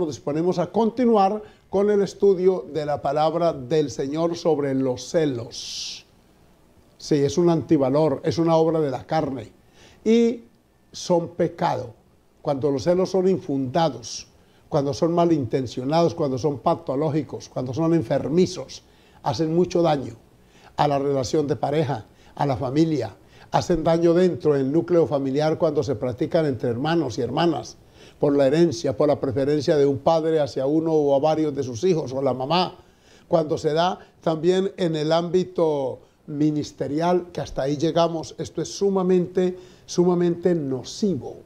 Nos disponemos a continuar con el estudio de la palabra del Señor sobre los celos. Sí, es un antivalor, es una obra de la carne y son pecado. Cuando los celos son infundados, cuando son malintencionados, cuando son patológicos, cuando son enfermizos, hacen mucho daño a la relación de pareja, a la familia, hacen daño dentro del núcleo familiar cuando se practican entre hermanos y hermanas por la herencia, por la preferencia de un padre hacia uno o a varios de sus hijos o la mamá. Cuando se da también en el ámbito ministerial, que hasta ahí llegamos, esto es sumamente, sumamente nocivo.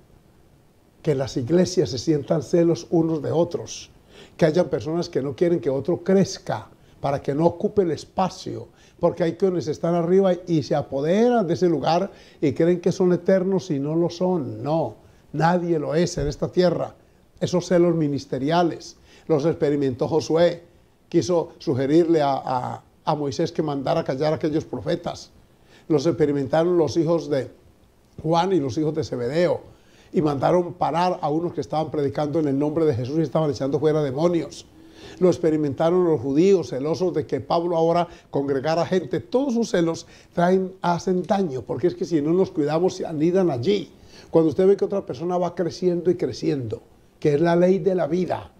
Que las iglesias se sientan celos unos de otros, que haya personas que no quieren que otro crezca, para que no ocupe el espacio, porque hay quienes están arriba y se apoderan de ese lugar y creen que son eternos y no lo son. No, Nadie lo es en esta tierra. Esos celos ministeriales los experimentó Josué. Quiso sugerirle a, Moisés que mandara callar a aquellos profetas. Los experimentaron los hijos de Juan y los hijos de Zebedeo. Y mandaron parar a unos que estaban predicando en el nombre de Jesús y estaban echando fuera demonios lo experimentaron los judíos celosos de que Pablo ahora congregara gente. Todos sus celos traen, hacen daño, porque es que si no nos cuidamos, se anidan allí. Cuando usted ve que otra persona va creciendo y creciendo, que es la ley de la vida,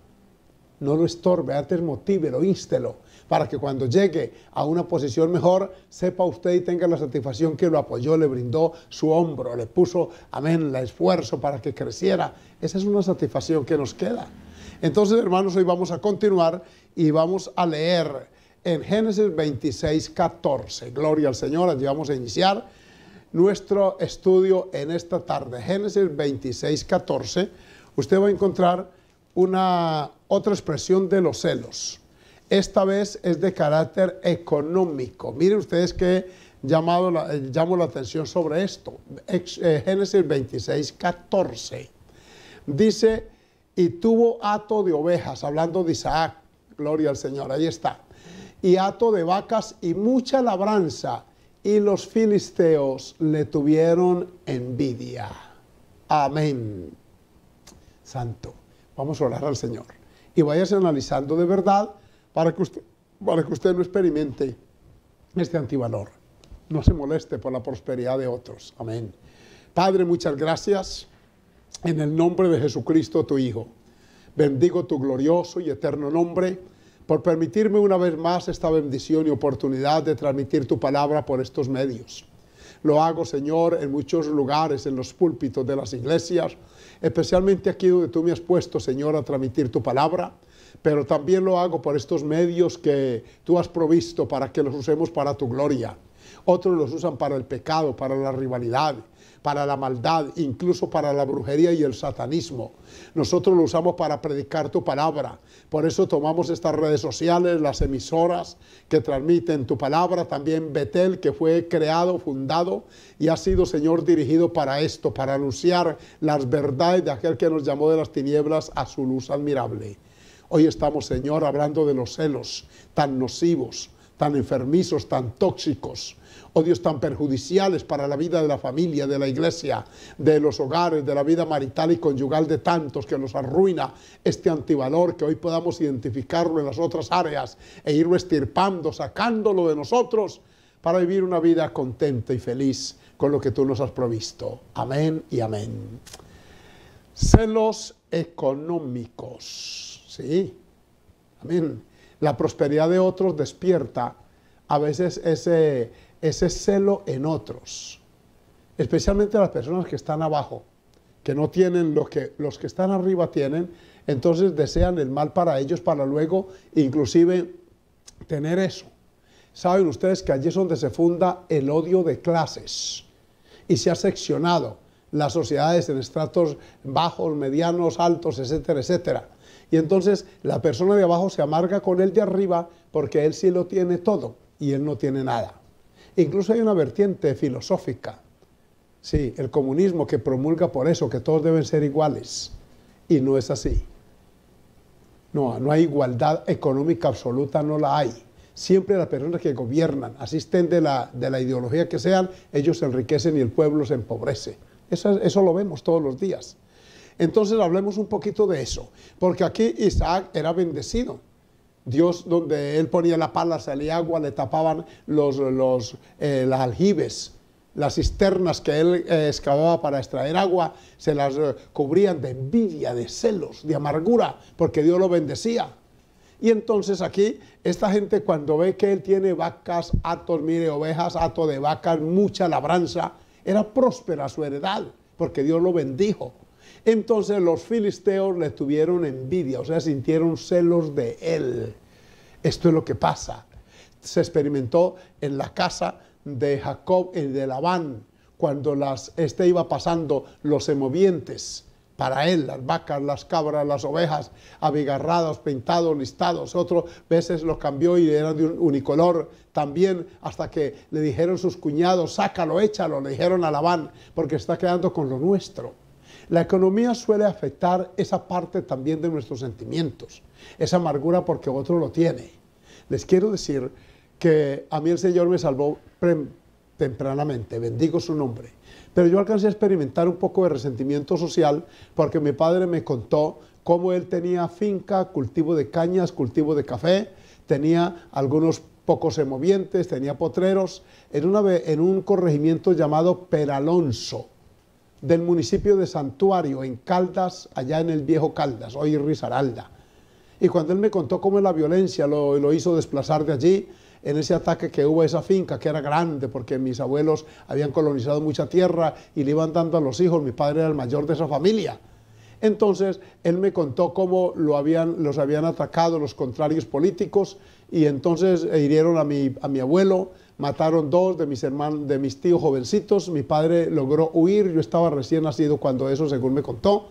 no lo estorbe, antes motívelo, instelo, para que cuando llegue a una posición mejor, sepa usted y tenga la satisfacción que lo apoyó, le brindó su hombro, le puso, amén, el esfuerzo para que creciera. Esa es una satisfacción que nos queda. Entonces, hermanos, hoy vamos a continuar y vamos a leer en Génesis 26, 14. Gloria al Señor, allí vamos a iniciar nuestro estudio en esta tarde. Génesis 26, 14, usted va a encontrar una otra expresión de los celos. Esta vez es de carácter económico. Miren ustedes que llamado la, eh, llamo la atención sobre esto. Eh, Génesis 26, 14. Dice, y tuvo hato de ovejas, hablando de Isaac, gloria al Señor, ahí está. Y hato de vacas y mucha labranza y los filisteos le tuvieron envidia. Amén. Santo. Vamos a orar al Señor. Y váyase analizando de verdad para que usted, para que usted no experimente este antivalor. No se moleste por la prosperidad de otros. Amén. Padre, muchas gracias. En el nombre de Jesucristo, tu Hijo. Bendigo tu glorioso y eterno nombre por permitirme una vez más esta bendición y oportunidad de transmitir tu palabra por estos medios. Lo hago, Señor, en muchos lugares, en los púlpitos de las iglesias, especialmente aquí donde tú me has puesto, Señor, a transmitir tu palabra, pero también lo hago por estos medios que tú has provisto para que los usemos para tu gloria. Otros los usan para el pecado, para la rivalidad, para la maldad, incluso para la brujería y el satanismo. Nosotros lo usamos para predicar tu palabra. Por eso tomamos estas redes sociales, las emisoras que transmiten tu palabra, también Betel, que fue creado, fundado y ha sido, Señor, dirigido para esto, para anunciar las verdades de aquel que nos llamó de las tinieblas a su luz admirable. Hoy estamos, Señor, hablando de los celos tan nocivos tan enfermizos, tan tóxicos, odios oh tan perjudiciales para la vida de la familia, de la iglesia, de los hogares, de la vida marital y conyugal de tantos que nos arruina este antivalor, que hoy podamos identificarlo en las otras áreas e irlo estirpando, sacándolo de nosotros para vivir una vida contenta y feliz con lo que tú nos has provisto. Amén y amén. Celos económicos, ¿sí? Amén la prosperidad de otros despierta a veces ese, celo en otros, especialmente las personas que están abajo, que no tienen lo que los que están arriba tienen, entonces desean el mal para ellos para luego inclusive tener eso. Saben ustedes que allí es donde se funda el odio de clases y se ha seccionado las sociedades en estratos bajos, medianos, altos, etcétera, etcétera. Y entonces la persona de abajo se amarga con el de arriba porque él sí lo tiene todo y él no tiene nada. Incluso hay una vertiente filosófica, sí, el comunismo que promulga por eso, que todos deben ser iguales. Y no es así. No, no hay igualdad económica absoluta, no la hay. Siempre las personas que gobiernan, asisten de la, de la ideología que sean, ellos se enriquecen y el pueblo se empobrece. eso lo vemos todos los días. Entonces hablemos un poquito de eso, porque aquí Isaac era bendecido. Dios, donde él ponía la pala, salía agua, le tapaban los, eh, las aljibes, las cisternas que él eh, excavaba para extraer agua, se las eh, cubrían de envidia, de celos, de amargura, porque Dios lo bendecía. Y entonces aquí, esta gente cuando ve que él tiene vacas, atos, mire, ovejas, atos de vacas, mucha labranza, era próspera su heredad, porque Dios lo bendijo. Entonces los filisteos le tuvieron envidia, o sea, sintieron celos de él. Esto es lo que pasa. Se experimentó en la casa de Jacob y de Labán, cuando las, este iba pasando los semovientes para él, las vacas, las cabras, las ovejas, abigarradas, pintados, listados. Otros veces lo cambió y eran de un unicolor también, hasta que le dijeron sus cuñados, sácalo, échalo, le dijeron a Labán, porque está quedando con lo nuestro. La economía suele afectar esa parte también de nuestros sentimientos, esa amargura porque otro lo tiene. Les quiero decir que a mí el Señor me salvó tempranamente, bendigo su nombre. Pero yo alcancé a experimentar un poco de resentimiento social porque mi padre me contó cómo él tenía finca, cultivo de cañas, cultivo de café, tenía algunos pocos emovientes tenía potreros, en, en un corregimiento llamado Peralonso del municipio de Santuario, en Caldas, allá en el viejo Caldas, hoy Risaralda. Y cuando él me contó cómo la violencia lo, hizo desplazar de allí, en ese ataque que hubo a esa finca, que era grande, porque mis abuelos habían colonizado mucha tierra y le iban dando a los hijos, mi padre era el mayor de esa familia. Entonces, él me contó cómo lo habían, los habían atacado los contrarios políticos y entonces hirieron a a mi abuelo, Mataron dos de mis, hermanos, de mis tíos jovencitos, mi padre logró huir, yo estaba recién nacido cuando eso, según me contó.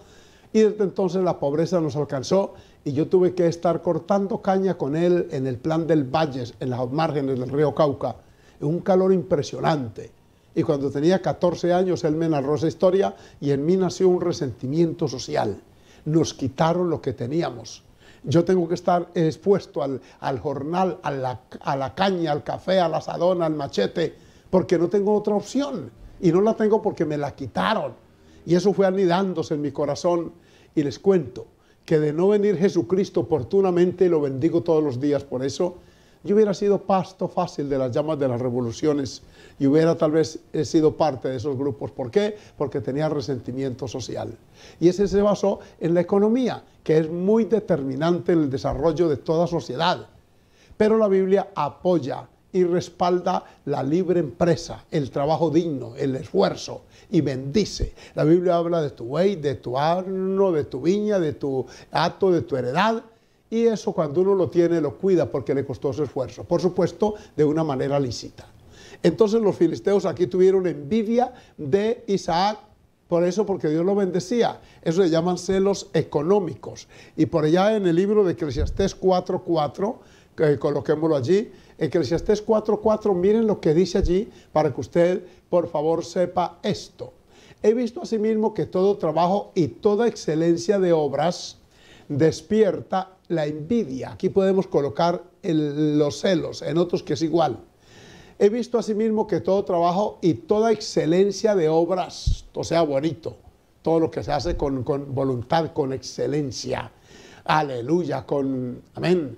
Y desde entonces la pobreza nos alcanzó y yo tuve que estar cortando caña con él en el plan del Valles, en las márgenes del río Cauca. Un calor impresionante. Y cuando tenía 14 años él me narró esa historia y en mí nació un resentimiento social. Nos quitaron lo que teníamos. Yo tengo que estar expuesto al, jornal, a la, caña, al café, a la asadona, al machete, porque no tengo otra opción. Y no la tengo porque me la quitaron. Y eso fue anidándose en mi corazón. Y les cuento que de no venir Jesucristo oportunamente, lo bendigo todos los días por eso, yo hubiera sido pasto fácil de las llamas de las revoluciones y hubiera tal vez eh, sido parte de esos grupos. ¿Por qué? Porque tenía resentimiento social. Y ese se basó en la economía, que es muy determinante en el desarrollo de toda sociedad. Pero la Biblia apoya y respalda la libre empresa, el trabajo digno, el esfuerzo y bendice. La Biblia habla de tu buey, de tu arno, de tu viña, de tu acto, de tu heredad y eso cuando uno lo tiene lo cuida porque le costó su esfuerzo, por supuesto de una manera lícita. Entonces los filisteos aquí tuvieron envidia de Isaac, por eso porque Dios lo bendecía. Eso se llaman celos económicos. Y por allá en el libro de Eclesiastés 4.4, que eh, coloquémoslo allí, Eclesiastés 4.4, miren lo que dice allí para que usted por favor sepa esto. He visto asimismo que todo trabajo y toda excelencia de obras despierta la envidia. Aquí podemos colocar los celos, en otros que es igual. He visto asimismo que todo trabajo y toda excelencia de obras, o sea, bonito, todo lo que se hace con, con voluntad, con excelencia, aleluya, con, amén,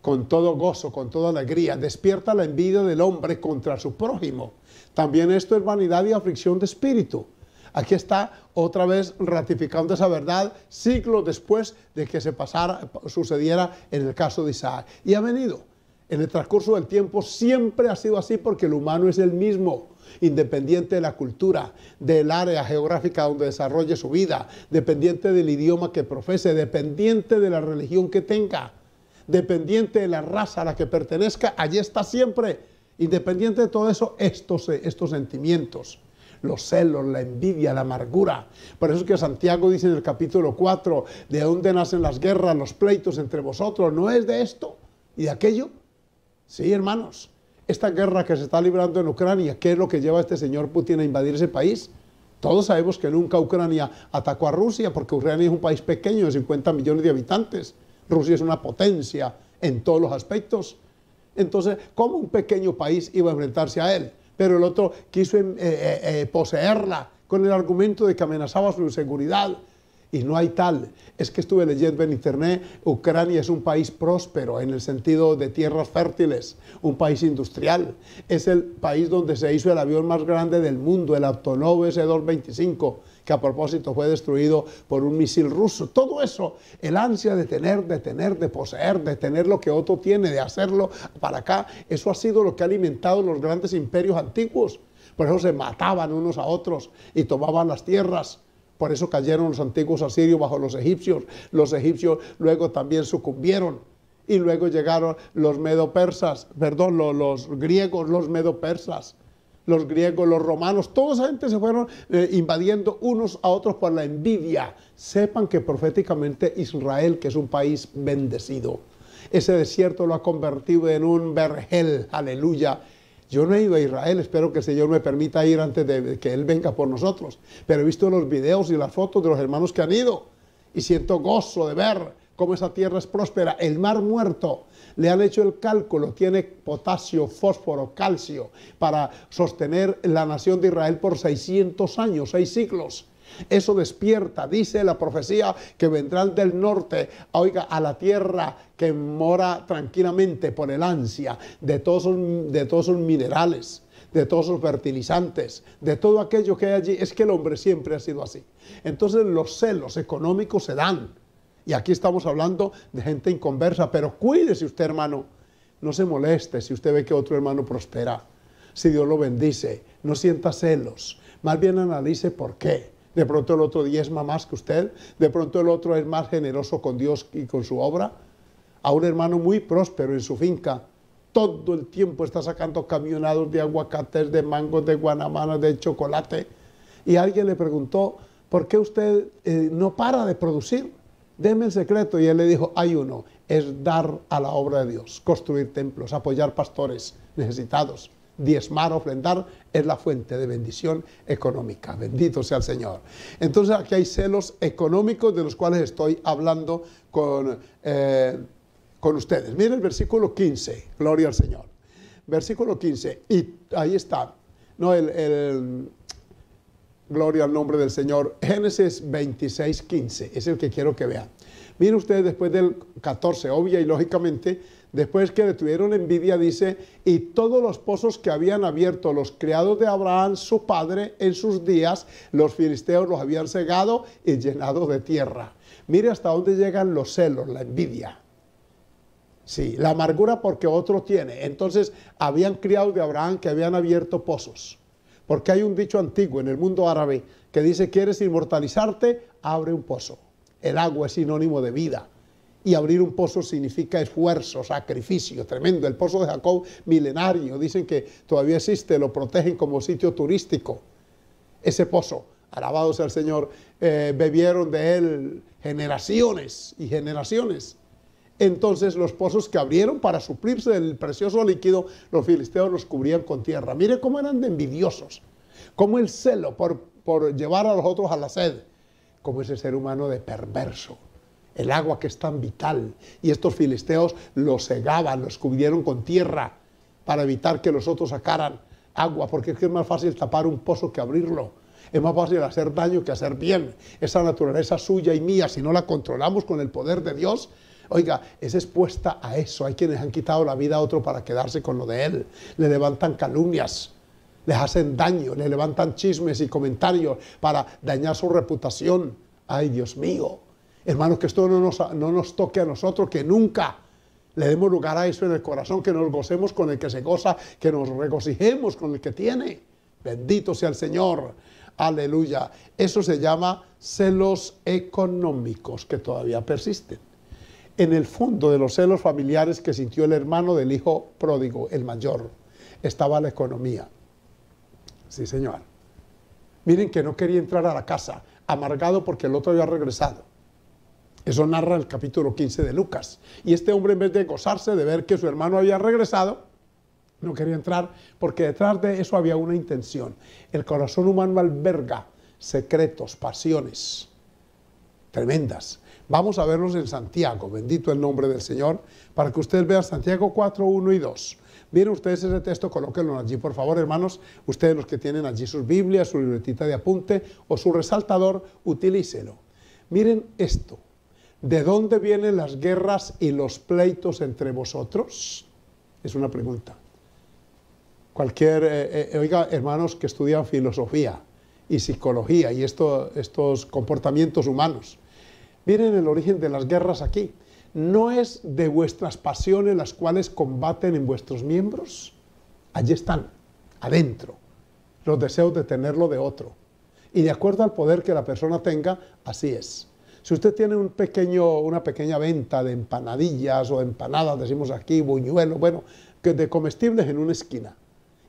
con todo gozo, con toda alegría, despierta la envidia del hombre contra su prójimo. También esto es vanidad y aflicción de espíritu Aquí está otra vez ratificando esa verdad siglos después de que se pasara, sucediera en el caso de Isaac. Y ha venido. En el transcurso del tiempo siempre ha sido así porque el humano es el mismo independiente de la cultura, del área geográfica donde desarrolle su vida, dependiente del idioma que profese, dependiente de la religión que tenga, dependiente de la raza a la que pertenezca, allí está siempre, independiente de todo eso, estos, estos sentimientos los celos, la envidia, la amargura. Por eso es que Santiago dice en el capítulo 4, de dónde nacen las guerras, los pleitos entre vosotros, no es de esto y de aquello. Sí, hermanos, esta guerra que se está librando en Ucrania, ¿qué es lo que lleva a este señor Putin a invadir ese país? Todos sabemos que nunca Ucrania atacó a Rusia porque Ucrania es un país pequeño de 50 millones de habitantes. Rusia es una potencia en todos los aspectos. Entonces, ¿cómo un pequeño país iba a enfrentarse a él? pero el otro quiso em, eh, eh, eh, poseerla con el argumento de que amenazaba su seguridad. Y no hay tal. Es que estuve leyendo en internet, Ucrania es un país próspero en el sentido de tierras fértiles, un país industrial. Es el país donde se hizo el avión más grande del mundo, el Aptonov S-225 que a propósito fue destruido por un misil ruso. Todo eso, el ansia de tener, de tener, de poseer, de tener lo que otro tiene, de hacerlo para acá, eso ha sido lo que ha alimentado los grandes imperios antiguos. Por eso se mataban unos a otros y tomaban las tierras. Por eso cayeron los antiguos asirios bajo los egipcios. Los egipcios luego también sucumbieron y luego llegaron los medo-persas. perdón, los, griegos, los medo-persas los griegos, los romanos, toda esa gente se fueron eh, invadiendo unos a otros por la envidia. Sepan que proféticamente Israel, que es un país bendecido, ese desierto lo ha convertido en un vergel, aleluya. Yo no he ido a Israel, espero que el Señor me permita ir antes de que Él venga por nosotros, pero he visto los videos y las fotos de los hermanos que han ido y siento gozo de ver cómo esa tierra es próspera. El mar muerto, le han hecho el cálculo, tiene potasio, fósforo, calcio para sostener la nación de Israel por 600 años, seis siglos. Eso despierta, dice la profecía, que vendrán del norte, oiga, a la tierra que mora tranquilamente por el ansia de todos, de todos los minerales de todos los fertilizantes, de todo aquello que hay allí, es que el hombre siempre ha sido así. Entonces los celos económicos se dan, y aquí estamos hablando de gente inconversa, pero cuídese usted, hermano. No se moleste si usted ve que otro hermano prospera. Si Dios lo bendice, no sienta celos. Más bien analice por qué. De pronto el otro diezma más que usted. De pronto el otro es más generoso con Dios y con su obra. A un hermano muy próspero en su finca. Todo el tiempo está sacando camionados de aguacates, de mangos, de guanamanas, de chocolate. Y alguien le preguntó, ¿por qué usted eh, no para de producir? deme el secreto. Y él le dijo, hay uno, es dar a la obra de Dios, construir templos, apoyar pastores necesitados, diezmar, ofrendar, es la fuente de bendición económica. Bendito sea el Señor. Entonces aquí hay celos económicos de los cuales estoy hablando con, eh, con ustedes. Miren el versículo 15, gloria al Señor. Versículo 15, y ahí está. No, el Gloria al nombre del Señor. Génesis 26, 15. Es el que quiero que vean. Miren ustedes después del 14, obvia y lógicamente, después que le tuvieron envidia, dice, y todos los pozos que habían abierto los criados de Abraham, su padre, en sus días, los filisteos los habían cegado y llenado de tierra. Mire hasta dónde llegan los celos, la envidia. Sí, la amargura porque otro tiene. Entonces, habían criado de Abraham que habían abierto pozos. Porque hay un dicho antiguo en el mundo árabe que dice, ¿quieres inmortalizarte? Abre un pozo. El agua es sinónimo de vida. Y abrir un pozo significa esfuerzo, sacrificio tremendo. El pozo de Jacob milenario, dicen que todavía existe, lo protegen como sitio turístico. Ese pozo, alabado sea el Señor, eh, bebieron de él generaciones y generaciones. Entonces los pozos que abrieron para suplirse del precioso líquido, los filisteos los cubrían con tierra. Mire cómo eran de envidiosos, cómo el celo por, llevar a los otros a la sed, como ese ser humano de perverso el agua que es tan vital. Y estos filisteos lo cegaban, los cubrieron con tierra para evitar que los otros sacaran agua, porque es que es más fácil tapar un pozo que abrirlo. Es más fácil hacer daño que hacer bien. Esa naturaleza suya y mía, si no la controlamos con el poder de Dios, Oiga, es expuesta a eso. Hay quienes han quitado la vida a otro para quedarse con lo de él. Le levantan calumnias, les hacen daño, le levantan chismes y comentarios para dañar su reputación. Ay, Dios mío. Hermanos, que esto no nos, no nos toque a nosotros, que nunca le demos lugar a eso en el corazón, que nos gocemos con el que se goza, que nos regocijemos con el que tiene. Bendito sea el Señor. Aleluya. Eso se llama celos económicos que todavía persisten en el fondo de los celos familiares que sintió el hermano del hijo pródigo, el mayor, estaba la economía. Sí, señor. Miren que no quería entrar a la casa, amargado porque el otro había regresado. Eso narra el capítulo 15 de Lucas. Y este hombre, en vez de gozarse de ver que su hermano había regresado, no quería entrar porque detrás de eso había una intención. El corazón humano alberga secretos, pasiones tremendas Vamos a verlos en Santiago, bendito el nombre del Señor, para que ustedes vean Santiago 4, 1 y 2. Miren ustedes ese texto, colóquenlo allí, por favor, hermanos. Ustedes los que tienen allí sus Biblias, su libretita de apunte o su resaltador, utilícelo. Miren esto. ¿De dónde vienen las guerras y los pleitos entre vosotros? Es una pregunta. Cualquier, eh, eh, oiga, hermanos que estudian filosofía y psicología y estos comportamientos humanos, Miren el origen de las guerras aquí. ¿No es de vuestras pasiones las cuales combaten en vuestros miembros? Allí están, adentro, los deseos de tenerlo de otro. Y de acuerdo al poder que la persona tenga, así es. Si usted tiene un pequeño, una pequeña venta de empanadillas o empanadas, decimos aquí, buñuelos, bueno, que de comestibles en una esquina,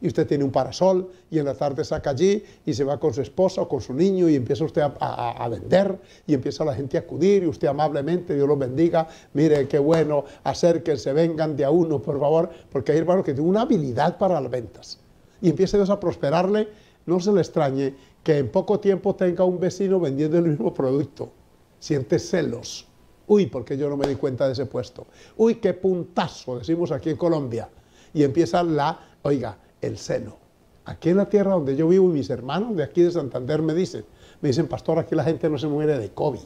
y usted tiene un parasol y en la tarde saca allí y se va con su esposa o con su niño y empieza usted a, vender y empieza la gente a acudir y usted amablemente, Dios los bendiga, mire qué bueno, acérquense, vengan de a uno, por favor, porque hay hermanos que tienen una habilidad para las ventas y empieza Dios a prosperarle, no se le extrañe que en poco tiempo tenga un vecino vendiendo el mismo producto, siente celos. Uy, porque yo no me di cuenta de ese puesto. Uy, qué puntazo, decimos aquí en Colombia. Y empieza la, oiga, el celo. Aquí en la tierra donde yo vivo y mis hermanos de aquí de Santander me dicen, me dicen, pastor, aquí la gente no se muere de COVID.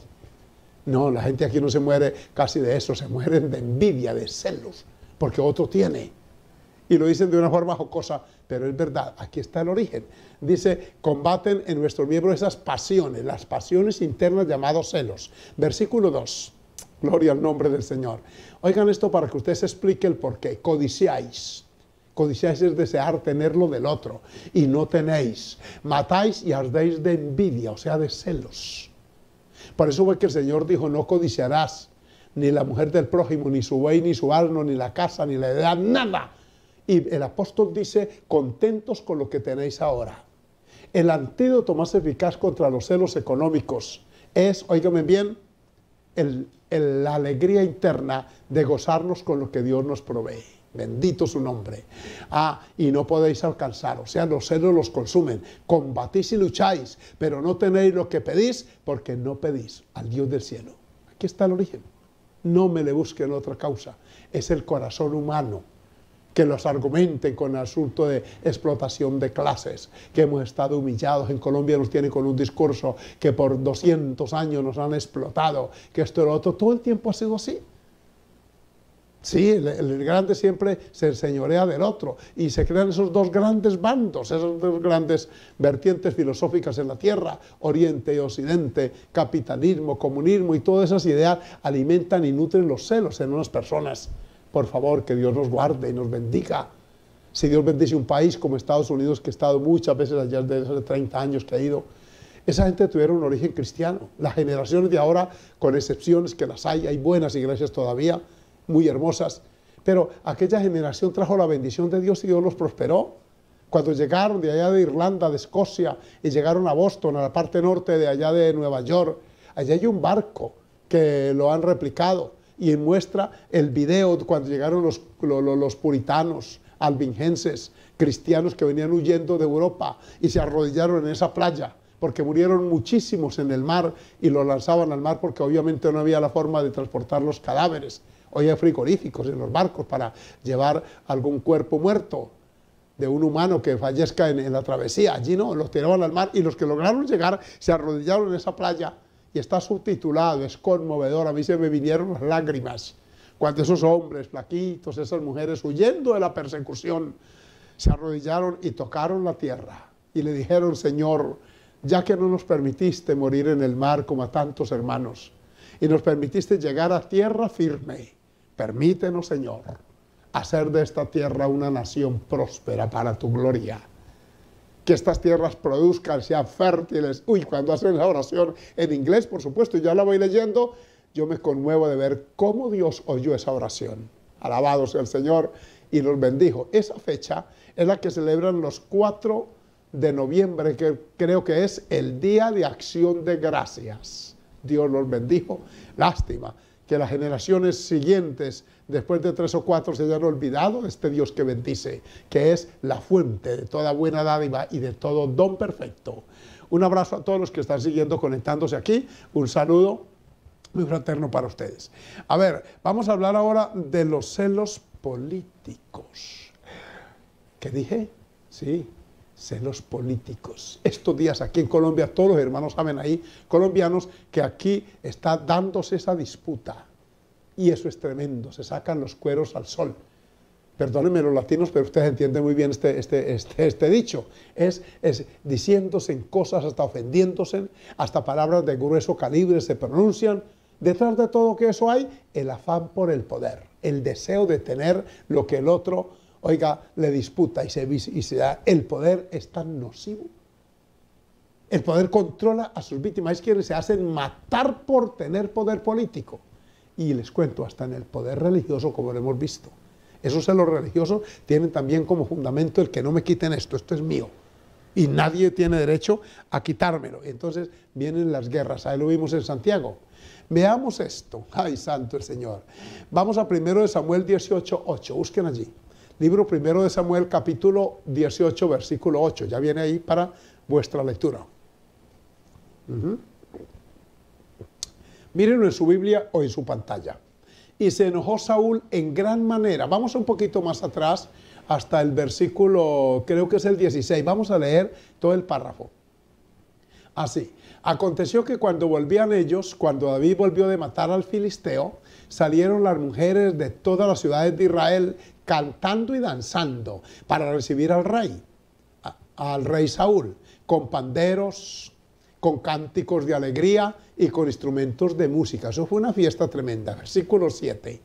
No, la gente aquí no se muere casi de eso, se mueren de envidia, de celos, porque otro tiene. Y lo dicen de una forma jocosa, pero es verdad, aquí está el origen. Dice, combaten en nuestros miembros esas pasiones, las pasiones internas llamados celos. Versículo 2, gloria al nombre del Señor. Oigan esto para que ustedes expliquen el por qué. Codiciáis Codiciáis es desear tenerlo del otro y no tenéis. Matáis y ardéis de envidia, o sea, de celos. Por eso fue que el Señor dijo, no codiciarás ni la mujer del prójimo, ni su buey, ni su arno, ni la casa, ni la edad, nada. Y el apóstol dice, contentos con lo que tenéis ahora. El antídoto más eficaz contra los celos económicos es, óigame bien, la alegría interna de gozarnos con lo que Dios nos provee. Bendito su nombre. Ah, y no podéis alcanzar. O sea, los celos los consumen. Combatís y lucháis, pero no tenéis lo que pedís porque no pedís al Dios del cielo. Aquí está el origen. No me le busquen otra causa. Es el corazón humano que los argumente con el asunto de explotación de clases, que hemos estado humillados, en Colombia nos tienen con un discurso que por 200 años nos han explotado, que esto y lo otro, todo el tiempo ha sido así. Sí, el, grande siempre se enseñorea del otro y se crean esos dos grandes bandos, esas dos grandes vertientes filosóficas en la tierra, oriente y occidente, capitalismo, comunismo y todas esas ideas alimentan y nutren los celos en unas personas. Por favor, que Dios nos guarde y nos bendiga. Si Dios bendice un país como Estados Unidos, que ha estado muchas veces allá desde 30 años que he ido, esa gente tuviera un origen cristiano. Las generaciones de ahora, con excepciones que las hay, hay buenas iglesias todavía, muy hermosas, pero aquella generación trajo la bendición de Dios y Dios los prosperó. Cuando llegaron de allá de Irlanda, de Escocia, y llegaron a Boston, a la parte norte de allá de Nueva York, allá hay un barco que lo han replicado y muestra el video cuando llegaron los, puritanos, albingenses, cristianos que venían huyendo de Europa y se arrodillaron en esa playa porque murieron muchísimos en el mar y lo lanzaban al mar porque obviamente no había la forma de transportar los cadáveres. Hoy hay frigoríficos en los barcos para llevar algún cuerpo muerto de un humano que fallezca en, la travesía. Allí no, los tiraban al mar y los que lograron llegar se arrodillaron en esa playa y está subtitulado, es conmovedor, a mí se me vinieron las lágrimas cuando esos hombres flaquitos, esas mujeres huyendo de la persecución, se arrodillaron y tocaron la tierra y le dijeron, Señor, ya que no nos permitiste morir en el mar como a tantos hermanos, y nos permitiste llegar a tierra firme, Permítenos, Señor, hacer de esta tierra una nación próspera para tu gloria. Que estas tierras produzcan, sean fértiles. Uy, cuando hacen la oración en inglés, por supuesto, ya la voy leyendo, yo me conmuevo de ver cómo Dios oyó esa oración. Alabado sea el Señor y los bendijo. Esa fecha es la que celebran los 4 de noviembre, que creo que es el Día de Acción de Gracias. Dios los bendijo. Lástima que las generaciones siguientes, después de tres o cuatro, se hayan olvidado de este Dios que bendice, que es la fuente de toda buena dádiva y de todo don perfecto. Un abrazo a todos los que están siguiendo, conectándose aquí. Un saludo muy fraterno para ustedes. A ver, vamos a hablar ahora de los celos políticos. ¿Qué dije? Sí, celos políticos. Estos días aquí en Colombia, todos los hermanos saben ahí, colombianos, que aquí está dándose esa disputa. Y eso es tremendo, se sacan los cueros al sol. Perdónenme los latinos, pero ustedes entienden muy bien este, este, este, este dicho. Es, es diciéndose en cosas, hasta ofendiéndose, hasta palabras de grueso calibre se pronuncian. Detrás de todo que eso hay el afán por el poder, el deseo de tener lo que el otro oiga, le disputa y se, da. El poder es tan nocivo. El poder controla a sus víctimas. Es quienes se hacen matar por tener poder político. Y les cuento, hasta en el poder religioso, como lo hemos visto. Esos los religiosos tienen también como fundamento el que no me quiten esto, esto es mío. Y nadie tiene derecho a quitármelo. Entonces vienen las guerras. Ahí lo vimos en Santiago. Veamos esto. Ay, santo el Señor. Vamos a primero de Samuel 18.8. Busquen allí. Libro primero de Samuel, capítulo 18, versículo 8. Ya viene ahí para vuestra lectura. Mírenlo en su Biblia o en su pantalla. Y se enojó Saúl en gran manera. Vamos un poquito más atrás, hasta el versículo, creo que es el 16. Vamos a leer todo el párrafo. Así, aconteció que cuando volvían ellos, cuando David volvió de matar al filisteo, salieron las mujeres de todas las ciudades de Israel cantando y danzando para recibir al rey, al rey Saúl, con panderos, con cánticos de alegría y con instrumentos de música. Eso fue una fiesta tremenda. Versículo 7.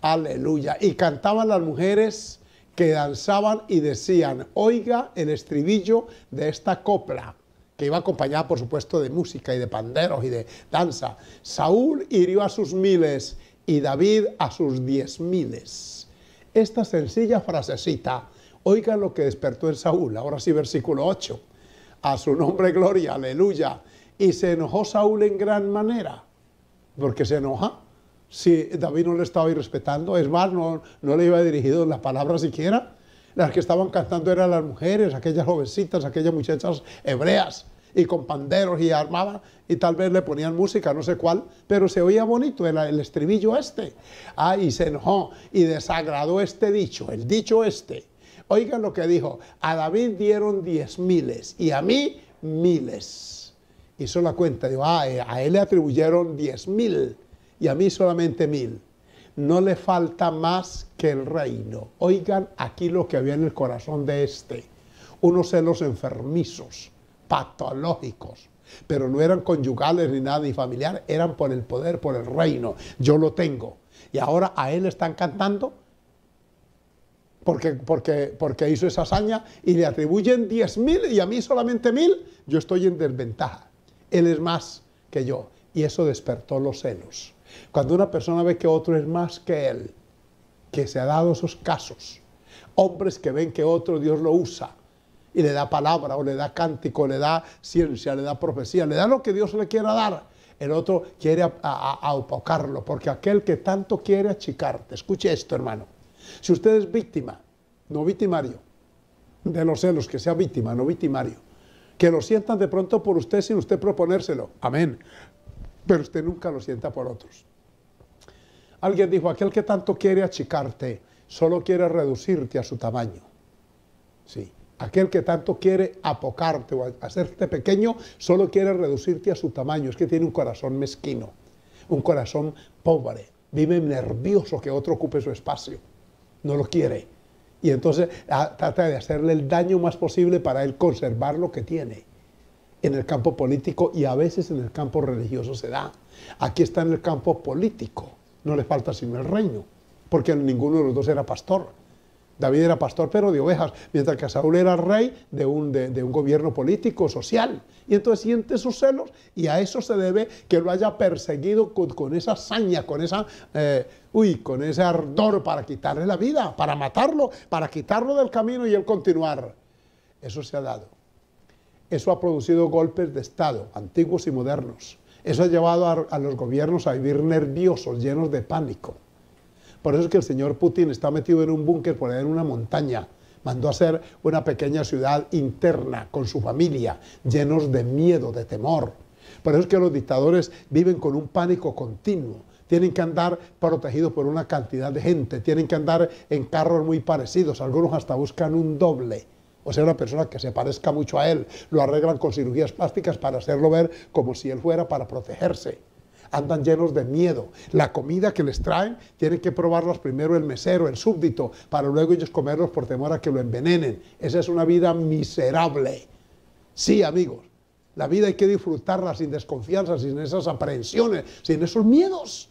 Aleluya. Y cantaban las mujeres que danzaban y decían, oiga el estribillo de esta copla, que iba acompañada por supuesto de música y de panderos y de danza. Saúl hirió a sus miles y David a sus diez miles. Esta sencilla frasecita, oiga lo que despertó en Saúl, ahora sí versículo 8, a su nombre gloria, aleluya. Y se enojó Saúl en gran manera, porque se enoja si David no le estaba irrespetando, es más, no, no le iba dirigido la palabra siquiera. Las que estaban cantando eran las mujeres, aquellas jovencitas, aquellas muchachas hebreas y con panderos y armada y tal vez le ponían música, no sé cuál, pero se oía bonito el, el estribillo este. Ah, y se enojó y desagradó este dicho, el dicho este. Oigan lo que dijo, a David dieron diez miles y a mí miles. Hizo la cuenta, dijo, ah, eh, a él le atribuyeron diez mil y a mí solamente mil. No le falta más que el reino. Oigan aquí lo que había en el corazón de este, unos celos enfermizos patológicos. Pero no eran conyugales ni nada ni familiar, eran por el poder, por el reino. Yo lo tengo. Y ahora a él están cantando porque, porque, porque hizo esa hazaña y le atribuyen 10.000 y a mí solamente mil, Yo estoy en desventaja. Él es más que yo. Y eso despertó los celos. Cuando una persona ve que otro es más que él, que se ha dado esos casos, hombres que ven que otro Dios lo usa, y le da palabra o le da cántico, le da ciencia, le da profecía, le da lo que Dios le quiera dar. El otro quiere apocarlo, porque aquel que tanto quiere achicarte, escuche esto hermano, si usted es víctima, no victimario, de los celos, que sea víctima, no victimario, que lo sientan de pronto por usted sin usted proponérselo, amén, pero usted nunca lo sienta por otros. Alguien dijo, aquel que tanto quiere achicarte, solo quiere reducirte a su tamaño. Sí. Aquel que tanto quiere apocarte o hacerte pequeño, solo quiere reducirte a su tamaño. Es que tiene un corazón mezquino, un corazón pobre. Vive nervioso que otro ocupe su espacio. No lo quiere. Y entonces ah, trata de hacerle el daño más posible para él conservar lo que tiene. En el campo político y a veces en el campo religioso se da. Aquí está en el campo político. No le falta sino el reino, porque ninguno de los dos era pastor. David era pastor, pero de ovejas, mientras que Saúl era rey de un, de, un gobierno político, social. Y entonces siente sus celos y a eso se debe que lo haya perseguido con, esa saña, con esa... Eh, uy, con ese ardor para quitarle la vida, para matarlo, para quitarlo del camino y él continuar. Eso se ha dado. Eso ha producido golpes de Estado, antiguos y modernos. Eso ha llevado a los gobiernos a vivir nerviosos, llenos de pánico. Por eso es que el señor Putin está metido en un búnker por ahí en una montaña. Mandó a hacer una pequeña ciudad interna con su familia, llenos de miedo, de temor. Por eso es que los dictadores viven con un pánico continuo tienen que andar protegidos por una cantidad de gente, tienen que andar en carros muy parecidos, algunos hasta buscan un doble. O sea, una persona que se parezca mucho a él, lo arreglan con cirugías plásticas para hacerlo ver como si él fuera para protegerse andan llenos de miedo. La comida que les traen tienen que probarlas primero el mesero, el súbdito, para luego ellos comerlos por temor a que lo envenenen. Esa es una vida miserable. Sí, amigos, la vida hay que disfrutarla sin desconfianza, sin esas aprehensiones, sin esos miedos.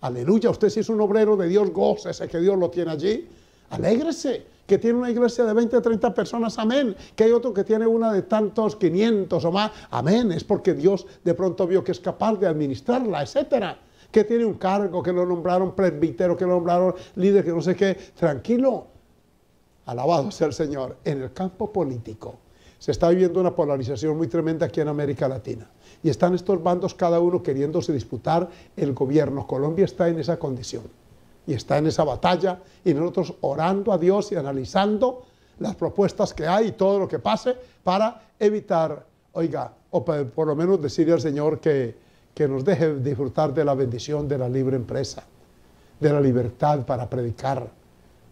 Aleluya, usted si es un obrero de Dios, goce, ese que Dios lo tiene allí. Alégrese que tiene una iglesia de 20, 30 personas, amén. Que hay otro que tiene una de tantos, 500 o más, amén. Es porque Dios de pronto vio que es capaz de administrarla, etcétera. Que tiene un cargo, que lo nombraron presbítero, que lo nombraron líder, que no sé qué. Tranquilo, alabado sea el Señor. En el campo político se está viviendo una polarización muy tremenda aquí en América Latina. Y están estos bandos cada uno queriéndose disputar el gobierno. Colombia está en esa condición y está en esa batalla y nosotros orando a Dios y analizando las propuestas que hay y todo lo que pase para evitar, oiga, o por lo menos decirle al Señor que, nos deje disfrutar de la bendición de la libre empresa, de la libertad para predicar,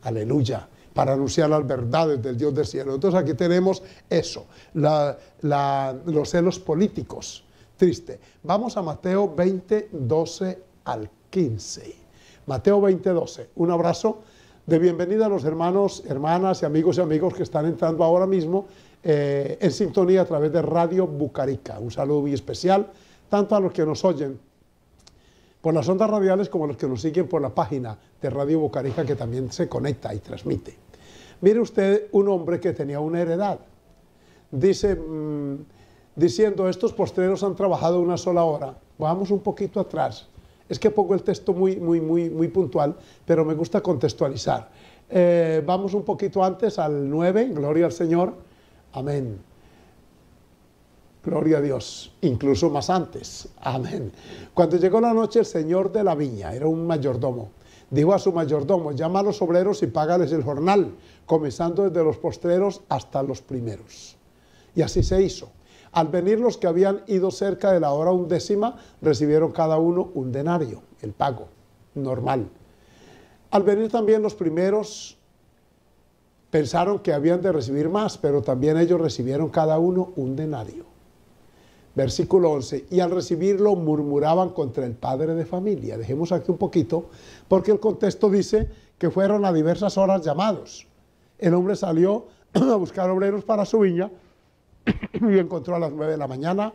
aleluya, para anunciar las verdades del Dios del cielo. Entonces aquí tenemos eso, los celos políticos, triste. Vamos a Mateo 20, 12 al 15. Mateo 20:12. Un abrazo de bienvenida a los hermanos, hermanas y amigos y amigos que están entrando ahora mismo eh, en sintonía a través de Radio Bucarica. Un saludo muy especial tanto a los que nos oyen por las ondas radiales como a los que nos siguen por la página de Radio Bucarica que también se conecta y transmite. Mire usted un hombre que tenía una heredad. Dice, mm, diciendo, estos postreros han trabajado una sola hora. Vamos un poquito atrás. Es que pongo el texto muy, muy, muy, muy puntual, pero me gusta contextualizar. Eh, vamos un poquito antes al 9, gloria al Señor, amén. Gloria a Dios, incluso más antes, amén. Cuando llegó la noche, el Señor de la viña, era un mayordomo, dijo a su mayordomo, llama a los obreros y págales el jornal, comenzando desde los postreros hasta los primeros. Y así se hizo. Al venir los que habían ido cerca de la hora undécima, recibieron cada uno un denario, el pago normal. Al venir también los primeros, pensaron que habían de recibir más, pero también ellos recibieron cada uno un denario. Versículo 11, y al recibirlo murmuraban contra el padre de familia. Dejemos aquí un poquito, porque el contexto dice que fueron a diversas horas llamados. El hombre salió a buscar obreros para su viña y encontró a las 9 de la mañana,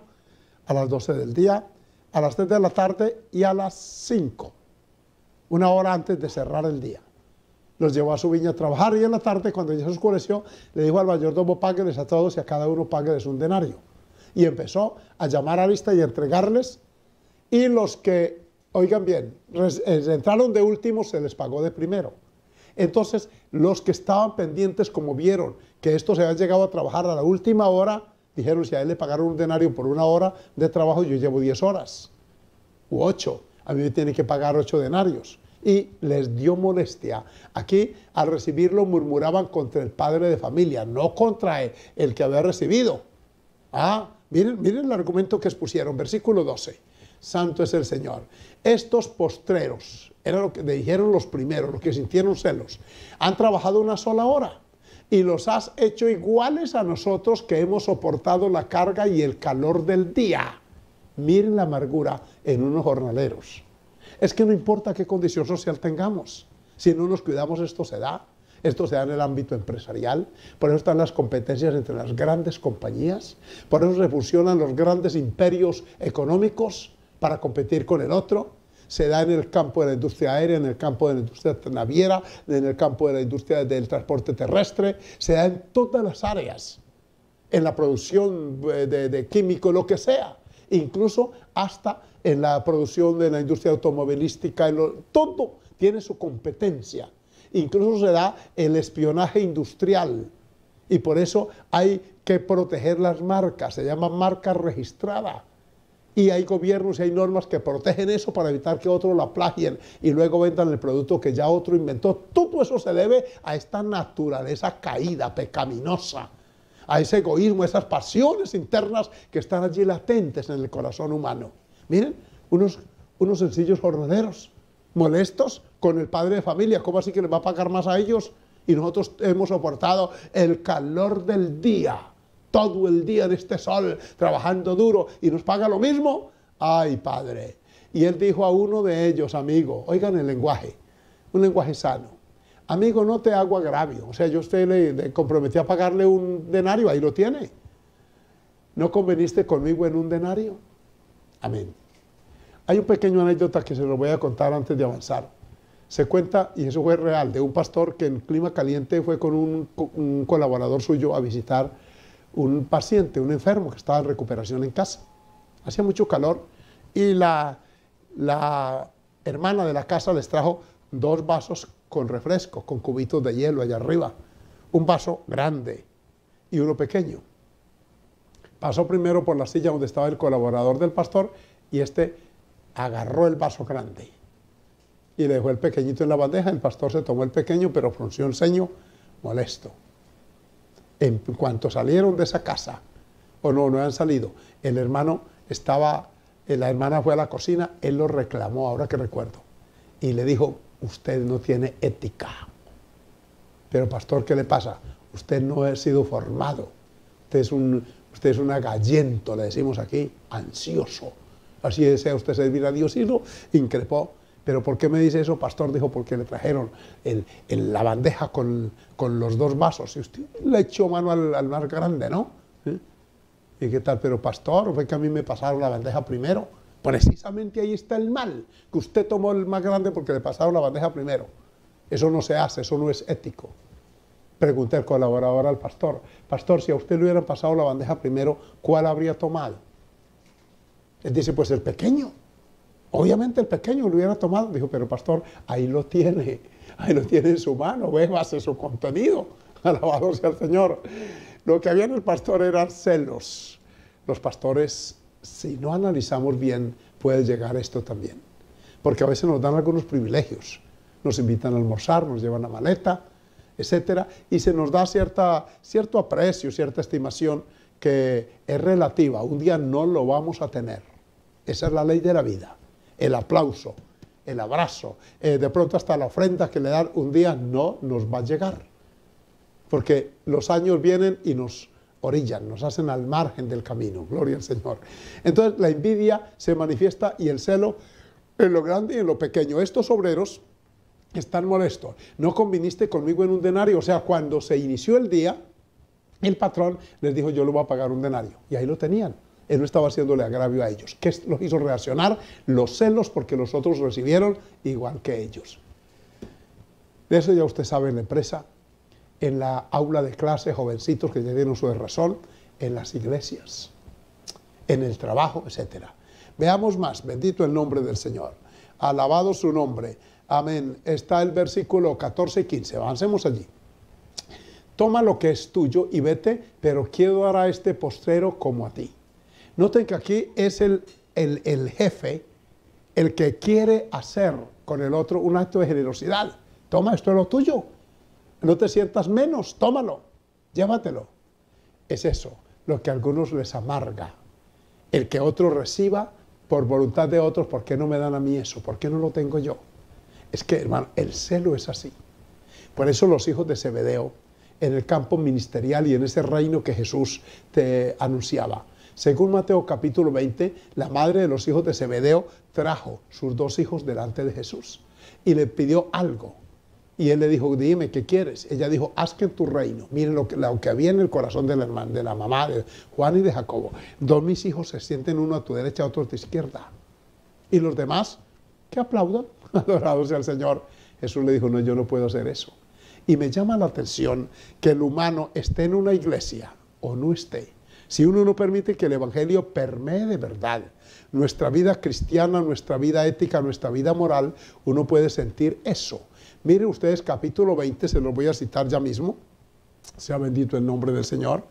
a las 12 del día, a las 3 de la tarde y a las 5, una hora antes de cerrar el día. Los llevó a su viña a trabajar y en la tarde, cuando ya se oscureció, le dijo al mayordomo, págueles a todos y a cada uno págueles un denario. Y empezó a llamar a lista y entregarles. Y los que, oigan bien, eh, entraron de último, se les pagó de primero. Entonces, los que estaban pendientes, como vieron que estos se han llegado a trabajar a la última hora, dijeron, si a él le pagaron un denario por una hora de trabajo, yo llevo 10 horas, u 8, a mí me tiene que pagar 8 denarios. Y les dio molestia. Aquí, al recibirlo, murmuraban contra el padre de familia, no contra e, el que había recibido. Ah, miren, miren el argumento que expusieron, versículo 12. Santo es el Señor. Estos postreros, era lo que dijeron los primeros, los que sintieron celos, han trabajado una sola hora y los has hecho iguales a nosotros que hemos soportado la carga y el calor del día. Miren la amargura en unos jornaleros. Es que no importa qué condición social tengamos, si no nos cuidamos esto se da. Esto se da en el ámbito empresarial, por eso están las competencias entre las grandes compañías, por eso se fusionan los grandes imperios económicos para competir con el otro, se da en el campo de la industria aérea, en el campo de la industria naviera, en el campo de la industria del transporte terrestre, se da en todas las áreas, en la producción eh, de, químicos, lo que sea, incluso hasta en la producción de la industria automovilística, todo tiene su competencia, incluso se da el espionaje industrial. Y por eso hay que proteger las marcas, se llaman marcas registradas y hay gobiernos y hay normas que protegen eso para evitar que otros la plagien y luego vendan el producto que ya otro inventó. Todo eso se debe a esta naturaleza caída, pecaminosa, a ese egoísmo, a esas pasiones internas que están allí latentes en el corazón humano. Miren, unos, unos sencillos jornaleros molestos con el padre de familia, ¿cómo así que les va a pagar más a ellos? Y nosotros hemos soportado el calor del día todo el día de este sol trabajando duro y nos paga lo mismo? Ay, Padre. Y él dijo a uno de ellos, amigo, oigan el lenguaje, un lenguaje sano. Amigo, no te hago agravio. O sea, yo usted le, comprometí a pagarle un denario, ahí lo tiene. ¿No conveniste conmigo en un denario? Amén. Hay un pequeño anécdota que se lo voy a contar antes de avanzar. Se cuenta, y eso fue real, de un pastor que en clima caliente fue con un colaborador suyo a visitar un paciente, un enfermo que estaba en recuperación en casa. Hacía mucho calor y la, hermana de la casa les trajo dos vasos con refresco, con cubitos de hielo allá arriba. Un vaso grande y uno pequeño. Pasó primero por la silla donde estaba el colaborador del pastor y este agarró el vaso grande y le dejó el pequeñito en la bandeja. El pastor se tomó el pequeño, pero frunció el ceño molesto en cuanto salieron de esa casa, o no, no han salido, el hermano estaba, eh, la hermana fue a la cocina, él lo reclamó, ahora que recuerdo, y le dijo, usted no tiene ética. Pero pastor, ¿qué le pasa? Usted no ha sido formado, usted es un, usted es agallento, le decimos aquí, ansioso. Así desea usted servir a Dios y lo increpó ¿Pero por qué me dice eso, pastor? Dijo, porque le trajeron la bandeja con, los dos vasos. Y usted le echó mano al, más grande, ¿no? ¿Eh? ¿Y qué tal? Pero pastor, fue que a mí me pasaron la bandeja primero. Precisamente ahí está el mal, que usted tomó el más grande porque le pasaron la bandeja primero. Eso no se hace, eso no es ético. Pregunté al colaborador, al pastor, pastor, si a usted le hubieran pasado la bandeja primero, ¿cuál habría tomado? Él dice, pues el pequeño. Obviamente el pequeño lo hubiera tomado, dijo, pero pastor, ahí lo tiene, ahí lo tiene en su mano, ve, bébase su contenido, alabado sea el Señor. Lo que había en el pastor eran celos. Los pastores, si no analizamos bien, puede llegar esto también. Porque a veces nos dan algunos privilegios, nos invitan a almorzar, nos llevan a maleta, etcétera, y se nos da cierta, cierto aprecio, cierta estimación que es relativa, un día no lo vamos a tener. Esa es la ley de la vida el aplauso, el abrazo, eh, de pronto hasta la ofrenda que le dan un día no nos va a llegar. Porque los años vienen y nos orillan, nos hacen al margen del camino, gloria al Señor. Entonces la envidia se manifiesta y el celo en lo grande y en lo pequeño. Estos obreros están molestos. No conviniste conmigo en un denario. O sea, cuando se inició el día, el patrón les dijo yo lo voy a pagar un denario. Y ahí lo tenían. Él no estaba haciéndole agravio a ellos. ¿Qué los hizo reaccionar? Los celos porque los otros recibieron igual que ellos. De eso ya usted sabe en la empresa, en la aula de clase, jovencitos que ya dieron su razón, en las iglesias, en el trabajo, etc. Veamos más, bendito el nombre del Señor, alabado su nombre. Amén. Está el versículo 14 y 15, avancemos allí toma lo que es tuyo y vete, pero quiero dar a este postrero como a ti. Noten que aquí es el, el, jefe el que quiere hacer con el otro un acto de generosidad. Toma, esto es lo tuyo. No te sientas menos, tómalo, llévatelo. Es eso lo que a algunos les amarga. El que otro reciba por voluntad de otros, ¿por qué no me dan a mí eso? ¿Por qué no lo tengo yo? Es que, hermano, el celo es así. Por eso los hijos de Zebedeo, en el campo ministerial y en ese reino que Jesús te anunciaba, según Mateo capítulo 20, la madre de los hijos de Zebedeo trajo sus dos hijos delante de Jesús y le pidió algo. Y él le dijo, dime, ¿qué quieres? Ella dijo, haz que en tu reino. Miren lo que, había en el corazón de la, de la mamá de Juan y de Jacobo. Dos mis hijos se sienten uno a tu derecha, otro a tu izquierda. Y los demás, que aplaudan, adorado sea el Señor. Jesús le dijo, no, yo no puedo hacer eso. Y me llama la atención que el humano esté en una iglesia o no esté, si uno no permite que el Evangelio permee de verdad nuestra vida cristiana, nuestra vida ética, nuestra vida moral, uno puede sentir eso. Miren ustedes capítulo 20, se los voy a citar ya mismo, sea bendito el nombre del Señor.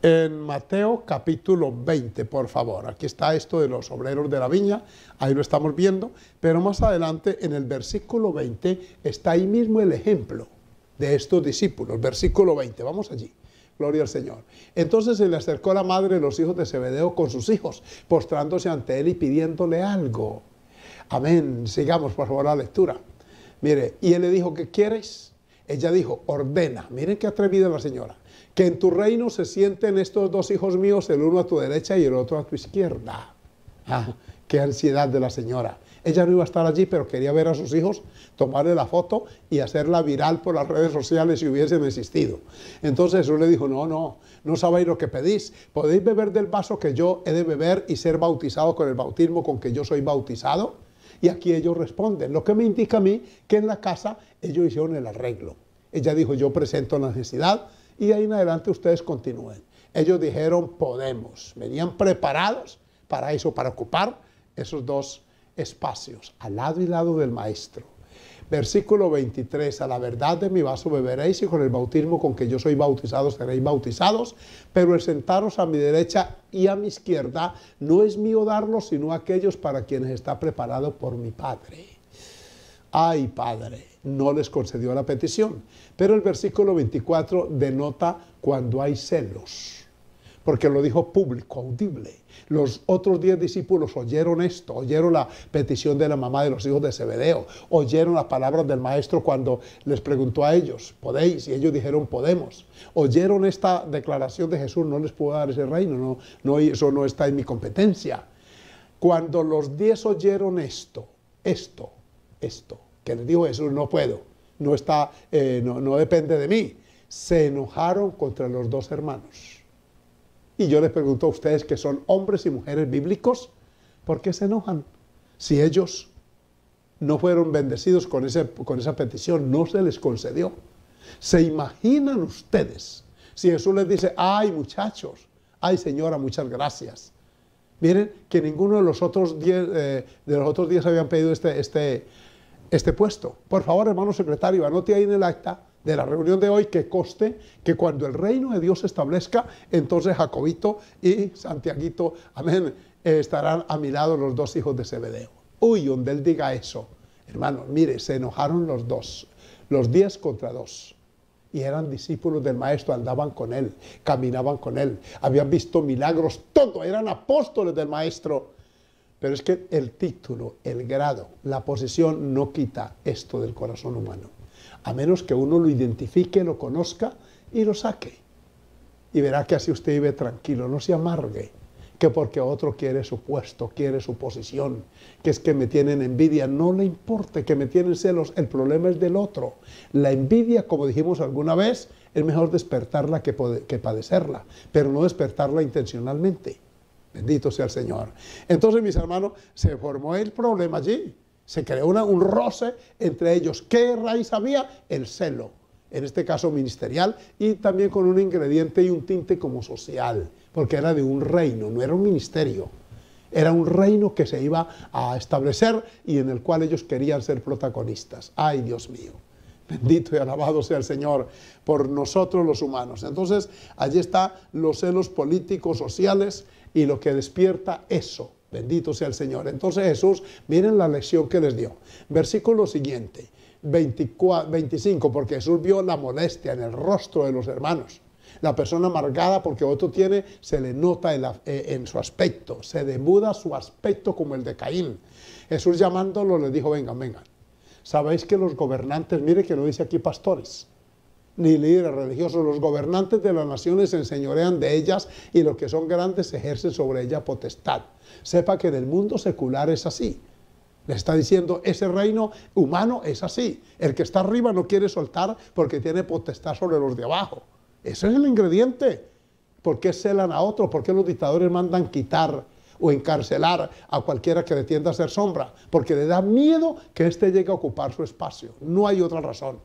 En Mateo capítulo 20, por favor, aquí está esto de los obreros de la viña, ahí lo estamos viendo, pero más adelante en el versículo 20 está ahí mismo el ejemplo de estos discípulos, versículo 20, vamos allí. Gloria al Señor. Entonces se le acercó la madre de los hijos de Zebedeo con sus hijos, postrándose ante él y pidiéndole algo. Amén. Sigamos por favor la lectura. Mire, y él le dijo, ¿qué quieres? Ella dijo, ordena. Miren qué atrevida la señora. Que en tu reino se sienten estos dos hijos míos, el uno a tu derecha y el otro a tu izquierda. Ah, qué ansiedad de la señora. Ella no iba a estar allí, pero quería ver a sus hijos tomarle la foto y hacerla viral por las redes sociales si hubiesen existido. Entonces yo le dijo, no, no, no sabéis lo que pedís, podéis beber del vaso que yo he de beber y ser bautizado con el bautismo con que yo soy bautizado. Y aquí ellos responden, lo que me indica a mí que en la casa ellos hicieron el arreglo. Ella dijo, yo presento la necesidad y ahí en adelante ustedes continúen. Ellos dijeron, podemos. Venían preparados para eso, para ocupar esos dos espacios, al lado y lado del maestro versículo 23, a la verdad de mi vaso beberéis y con el bautismo con que yo soy bautizado seréis bautizados, pero el sentaros a mi derecha y a mi izquierda no es mío darlo, sino aquellos para quienes está preparado por mi Padre. Ay, Padre, no les concedió la petición, pero el versículo 24 denota cuando hay celos, porque lo dijo público, audible. Los otros diez discípulos oyeron esto, oyeron la petición de la mamá de los hijos de Zebedeo, oyeron las palabras del maestro cuando les preguntó a ellos, ¿podéis? Y ellos dijeron, podemos. Oyeron esta declaración de Jesús, no les puedo dar ese reino, no, eso no está en mi competencia. Cuando los diez oyeron esto, esto, esto, que les dijo Jesús, no puedo, no, está, eh, no depende de mí, se enojaron contra los dos hermanos y yo les pregunto a ustedes que son hombres y mujeres bíblicos, ¿por qué se enojan? Si ellos no fueron bendecidos con, ese, con esa petición, no se les concedió. ¿Se imaginan ustedes si Jesús les dice, ay muchachos, ay señora, muchas gracias? Miren que ninguno de los otros diez, eh, de los otros diez habían pedido este, este, este puesto. Por favor, hermano secretario, anote ahí en el acta de la reunión de hoy que coste que cuando el reino de Dios se establezca, entonces Jacobito y Santiaguito, amén, estarán a mi lado los dos hijos de Zebedeo. Uy, donde él diga eso, hermano, mire, se enojaron los dos, los diez contra dos y eran discípulos del maestro, andaban con él, caminaban con él, habían visto milagros, todo, eran apóstoles del maestro. Pero es que el título, el grado, la posición no quita esto del corazón humano a menos que uno lo identifique, lo conozca y lo saque. Y verá que así usted vive tranquilo, no se amargue, que porque otro quiere su puesto, quiere su posición, que es que me tienen envidia, no le importe que me tienen celos, el problema es del otro. La envidia, como dijimos alguna vez, es mejor despertarla que, que padecerla, pero no despertarla intencionalmente. Bendito sea el Señor. Entonces, mis hermanos, se formó el problema allí. Se creó una, un roce entre ellos. ¿Qué raíz había? El celo, en este caso ministerial, y también con un ingrediente y un tinte como social, porque era de un reino, no era un ministerio. Era un reino que se iba a establecer y en el cual ellos querían ser protagonistas. ¡Ay, Dios mío! Bendito y alabado sea el Señor por nosotros los humanos. Entonces, allí están los celos políticos, sociales y lo que despierta eso, Bendito sea el Señor. Entonces Jesús, miren la lección que les dio. Versículo siguiente, 25, porque Jesús vio la molestia en el rostro de los hermanos. La persona amargada porque otro tiene, se le nota eh, en, su aspecto, se demuda su aspecto como el de Caín. Jesús llamándolo le dijo, venga, vengan. Sabéis que los gobernantes, mire que lo dice aquí pastores, ni líderes religiosos. Los gobernantes de las naciones se enseñorean de ellas y los que son grandes ejercen sobre ellas potestad. Sepa que en el mundo secular es así. Le está diciendo, ese reino humano es así. El que está arriba no quiere soltar porque tiene potestad sobre los de abajo. Ese es el ingrediente. ¿Por qué celan a otros? ¿Por qué los dictadores mandan quitar o encarcelar a cualquiera que le tienda a hacer sombra? Porque le da miedo que éste llegue a ocupar su espacio. No hay otra razón.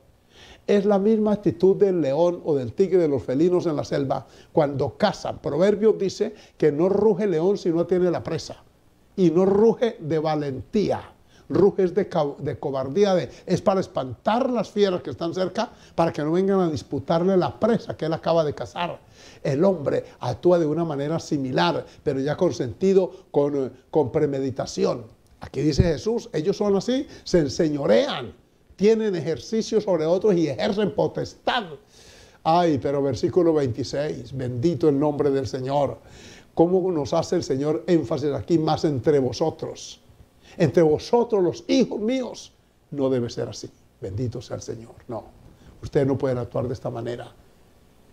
Es la misma actitud del león o del tigre de los felinos en la selva cuando cazan. Proverbios dice que no ruge león si no tiene la presa. Y no ruge de valentía. Ruge de, cobardía. es para espantar las fieras que están cerca para que no vengan a disputarle la presa que él acaba de cazar. El hombre actúa de una manera similar, pero ya con sentido, con, eh, con premeditación. Aquí dice Jesús, ellos son así, se enseñorean tienen ejercicio sobre otros y ejercen potestad. Ay, pero versículo 26, bendito el nombre del Señor. ¿Cómo nos hace el Señor énfasis aquí más entre vosotros? Entre vosotros, los hijos míos, no debe ser así. Bendito sea el Señor. No, ustedes no pueden actuar de esta manera.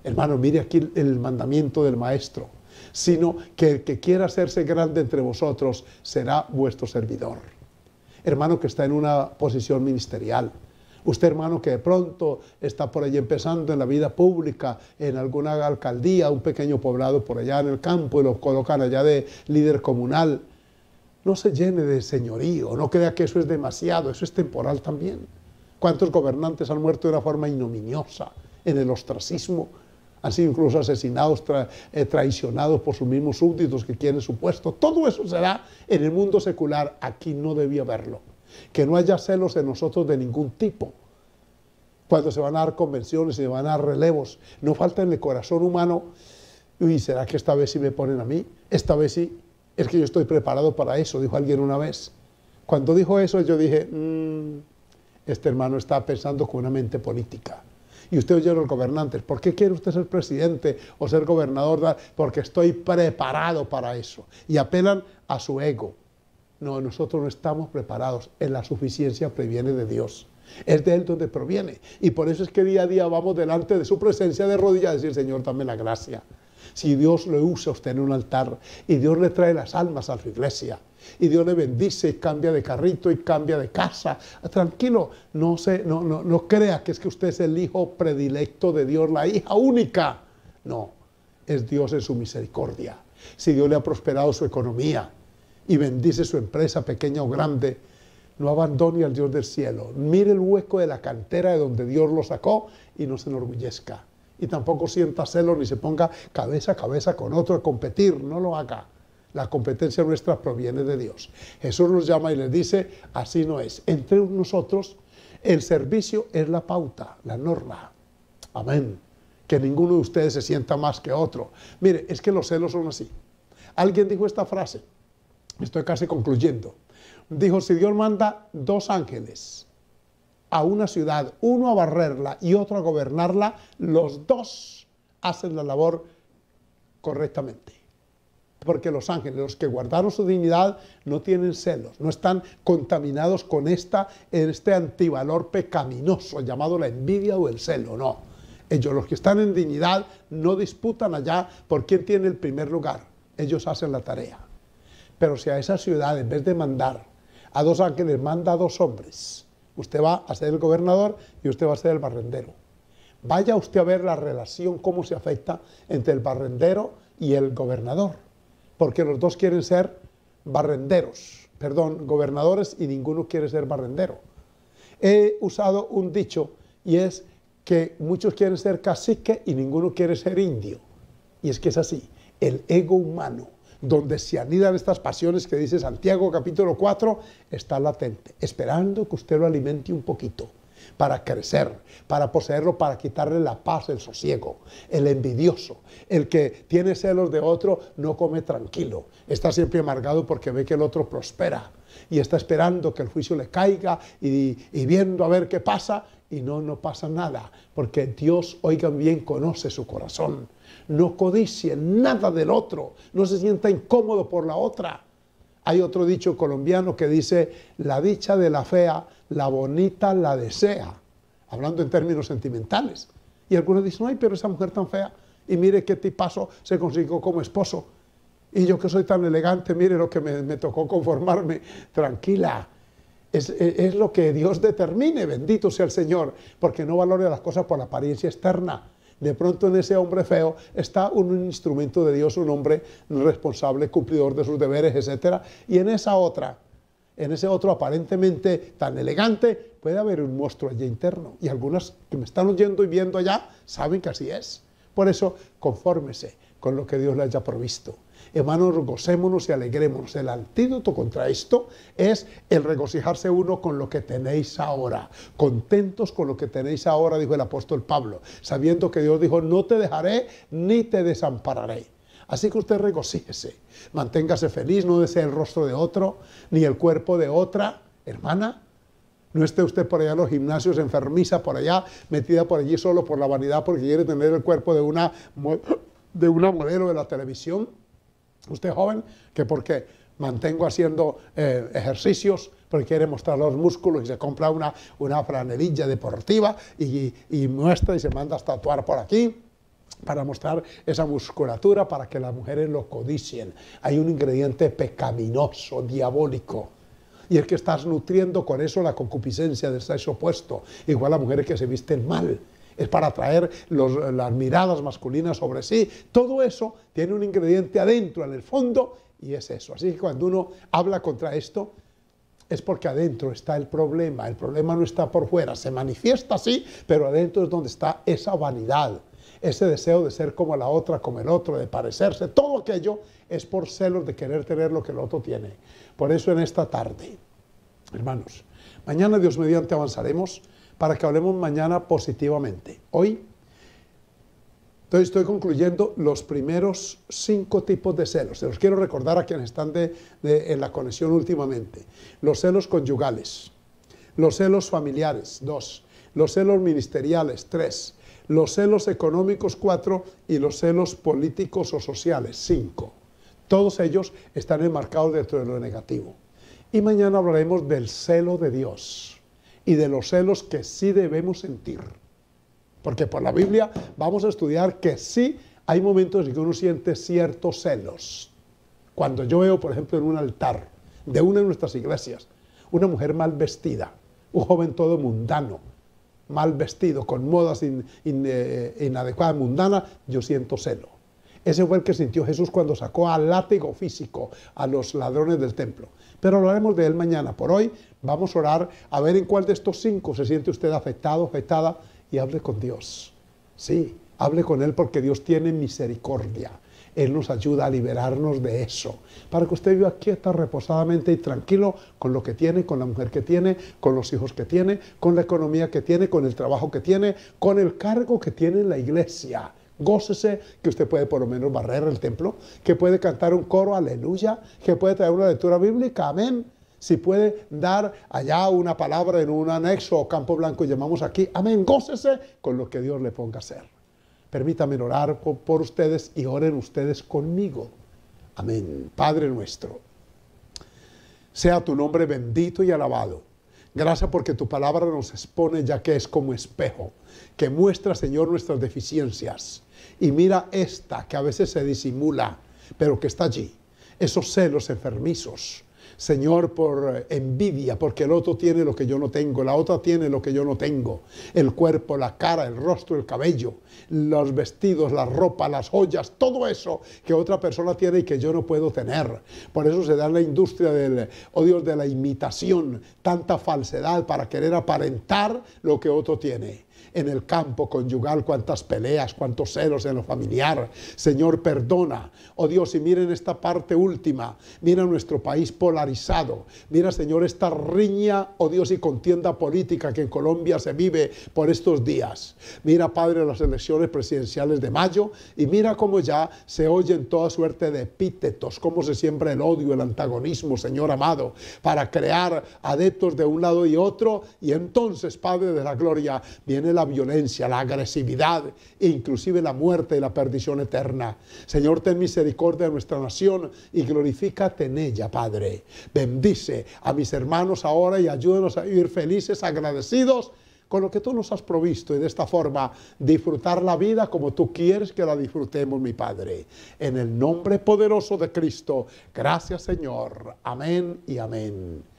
Hermano, mire aquí el mandamiento del Maestro, sino que el que quiera hacerse grande entre vosotros será vuestro servidor hermano que está en una posición ministerial, usted hermano que de pronto está por allí empezando en la vida pública, en alguna alcaldía, un pequeño poblado por allá en el campo y lo colocan allá de líder comunal. No se llene de señorío, no crea que eso es demasiado, eso es temporal también. ¿Cuántos gobernantes han muerto de una forma ignominiosa en el ostracismo? han sido incluso asesinados, eh, traicionados por sus mismos súbditos que quieren su puesto. Todo eso será en el mundo secular, aquí no debía haberlo. Que no haya celos de nosotros de ningún tipo. Cuando se van a dar convenciones y se van a dar relevos, no falta en el corazón humano, y ¿será que esta vez sí me ponen a mí? Esta vez sí, es que yo estoy preparado para eso, dijo alguien una vez. Cuando dijo eso, yo dije, mm, este hermano está pensando con una mente política y usted a los gobernantes, ¿por qué quiere usted ser presidente o ser gobernador? Porque estoy preparado para eso. Y apelan a su ego. No, nosotros no estamos preparados. En eh, la suficiencia proviene de Dios. Es de Él donde proviene. Y por eso es que día a día vamos delante de su presencia de rodillas a decir, Señor, dame la gracia. Si Dios le usa a usted en un altar y Dios le trae las almas a su iglesia y Dios le bendice y cambia de carrito y cambia de casa, tranquilo, no, se, no crea que es que usted es el hijo predilecto de Dios, la hija única. No, es Dios en su misericordia. Si Dios le ha prosperado su economía y bendice su empresa pequeña o grande, no abandone al Dios del cielo. Mire el hueco de la cantera de donde Dios lo sacó y no se enorgullezca y tampoco sienta celos ni se ponga cabeza a cabeza con otro a competir, no lo haga. La competencia nuestra proviene de Dios. Jesús nos llama y les dice, así no es. Entre nosotros el servicio es la pauta, la norma. Amén. Que ninguno de ustedes se sienta más que otro. Mire, es que los celos son así. Alguien dijo esta frase, estoy casi concluyendo. Dijo, si Dios manda dos ángeles a una ciudad, uno a barrerla y otro a gobernarla, los dos hacen la labor correctamente. Porque los ángeles, los que guardaron su dignidad, no tienen celos, no están contaminados con esta, este antivalor pecaminoso llamado la envidia o el celo, no. Ellos, los que están en dignidad, no disputan allá por quién tiene el primer lugar. Ellos hacen la tarea. Pero si a esa ciudad, en vez de mandar a dos ángeles, manda a dos hombres, Usted va a ser el gobernador y usted va a ser el barrendero. Vaya usted a ver la relación, cómo se afecta entre el barrendero y el gobernador, porque los dos quieren ser barrenderos, perdón, gobernadores y ninguno quiere ser barrendero. He usado un dicho y es que muchos quieren ser cacique y ninguno quiere ser indio. Y es que es así, el ego humano donde se anidan estas pasiones que dice Santiago capítulo 4, está latente, esperando que usted lo alimente un poquito para crecer, para poseerlo, para quitarle la paz, el sosiego, el envidioso, el que tiene celos de otro, no come tranquilo, está siempre amargado porque ve que el otro prospera y está esperando que el juicio le caiga y, viendo a ver qué pasa y no, no pasa nada, porque Dios, oigan bien, conoce su corazón no codicie nada del otro, no se sienta incómodo por la otra. Hay otro dicho colombiano que dice, la dicha de la fea, la bonita la desea, hablando en términos sentimentales. Y algunos dicen, ay, pero esa mujer tan fea, y mire qué tipazo se consiguió como esposo. Y yo que soy tan elegante, mire lo que me, tocó conformarme. Tranquila, es, lo que Dios determine, bendito sea el Señor, porque no valore las cosas por la apariencia externa. De pronto en ese hombre feo está un instrumento de Dios, un hombre responsable, cumplidor de sus deberes, etc. Y en esa otra, en ese otro aparentemente tan elegante, puede haber un monstruo allí interno. Y algunas que me están oyendo y viendo allá saben que así es. Por eso, confórmese con lo que Dios le haya provisto. Hermanos, gocémonos y alegrémonos. El antídoto contra esto es el regocijarse uno con lo que tenéis ahora. Contentos con lo que tenéis ahora, dijo el apóstol Pablo, sabiendo que Dios dijo, no te dejaré ni te desampararé. Así que usted regocíjese, manténgase feliz, no desee el rostro de otro, ni el cuerpo de otra, hermana. No esté usted por allá en los gimnasios, enfermiza por allá, metida por allí solo por la vanidad porque quiere tener el cuerpo de una, de una modelo de la televisión. Usted joven, que porque mantengo haciendo eh, ejercicios, porque quiere mostrar los músculos y se compra una, una franelilla deportiva y, muestra y se manda a tatuar por aquí para mostrar esa musculatura, para que las mujeres lo codicien. Hay un ingrediente pecaminoso, diabólico y es que estás nutriendo con eso la concupiscencia del sexo opuesto. Igual a mujeres que se visten mal, es para atraer las miradas masculinas sobre sí. Todo eso tiene un ingrediente adentro, en el fondo, y es eso. Así que cuando uno habla contra esto, es porque adentro está el problema. El problema no está por fuera. Se manifiesta así, pero adentro es donde está esa vanidad ese deseo de ser como la otra, como el otro, de parecerse, todo aquello es por celos de querer tener lo que el otro tiene. Por eso en esta tarde, hermanos, mañana Dios mediante avanzaremos para que hablemos mañana positivamente. Hoy estoy concluyendo los primeros cinco tipos de celos. Se los quiero recordar a quienes están en la conexión últimamente. Los celos conyugales, los celos familiares, dos, los celos ministeriales, tres, los celos económicos, cuatro, y los celos políticos o sociales, cinco. Todos ellos están enmarcados dentro de lo negativo. Y mañana hablaremos del celo de Dios y de los celos que sí debemos sentir. Porque por la Biblia vamos a estudiar que sí hay momentos en que uno siente ciertos celos. Cuando yo veo, por ejemplo, en un altar de una de nuestras iglesias, una mujer mal vestida, un joven todo mundano, mal vestido, con modas eh, inadecuadas, mundanas, yo siento celo. Ese fue el que sintió Jesús cuando sacó al látigo físico a los ladrones del templo. Pero hablaremos de él mañana. Por hoy vamos a orar a ver en cuál de estos cinco se siente usted afectado, afectada, y hable con Dios. Sí, hable con Él porque Dios tiene misericordia. Él nos ayuda a liberarnos de eso, para que usted viva quieta, reposadamente y tranquilo con lo que tiene, con la mujer que tiene, con los hijos que tiene, con la economía que tiene, con el trabajo que tiene, con el cargo que tiene en la iglesia. Gócese que usted puede por lo menos barrer el templo, que puede cantar un coro, aleluya, que puede traer una lectura bíblica, amén. Si puede dar allá una palabra en un anexo o campo blanco, llamamos aquí, amén, gócese con lo que Dios le ponga a hacer. Permítame orar por ustedes y oren ustedes conmigo. Amén. Padre nuestro, sea tu nombre bendito y alabado Gracias porque tu palabra nos expone ya que es como espejo, que muestra, Señor, nuestras deficiencias. Y mira esta que a veces se disimula, pero que está allí. Esos celos enfermizos, Señor, por envidia, porque el otro tiene lo que yo no tengo, la otra tiene lo que yo no tengo, el cuerpo, la cara, el rostro, el cabello, los vestidos, la ropa, las joyas, todo eso que otra persona tiene y que yo no puedo tener. Por eso se da en la industria del odio oh de la imitación, tanta falsedad para querer aparentar lo que otro tiene en el campo conyugal, cuántas peleas, cuántos celos en lo familiar. Señor, perdona. Oh Dios, y miren esta parte última. Mira nuestro país polarizado. Mira, Señor, esta riña, oh Dios, y contienda política que en Colombia se vive por estos días. Mira, Padre, las elecciones presidenciales de mayo y mira cómo ya se oyen toda suerte de epítetos, cómo se siembra el odio, el antagonismo, Señor amado, para crear adeptos de un lado y otro. Y entonces, Padre de la Gloria, viene la la violencia, la agresividad e inclusive la muerte y la perdición eterna. Señor, ten misericordia de nuestra nación y glorifícate en ella, Padre. Bendice a mis hermanos ahora y ayúdenos a vivir felices, agradecidos con lo que tú nos has provisto y de esta forma disfrutar la vida como tú quieres que la disfrutemos, mi Padre. En el nombre poderoso de Cristo. Gracias, Señor. Amén y amén.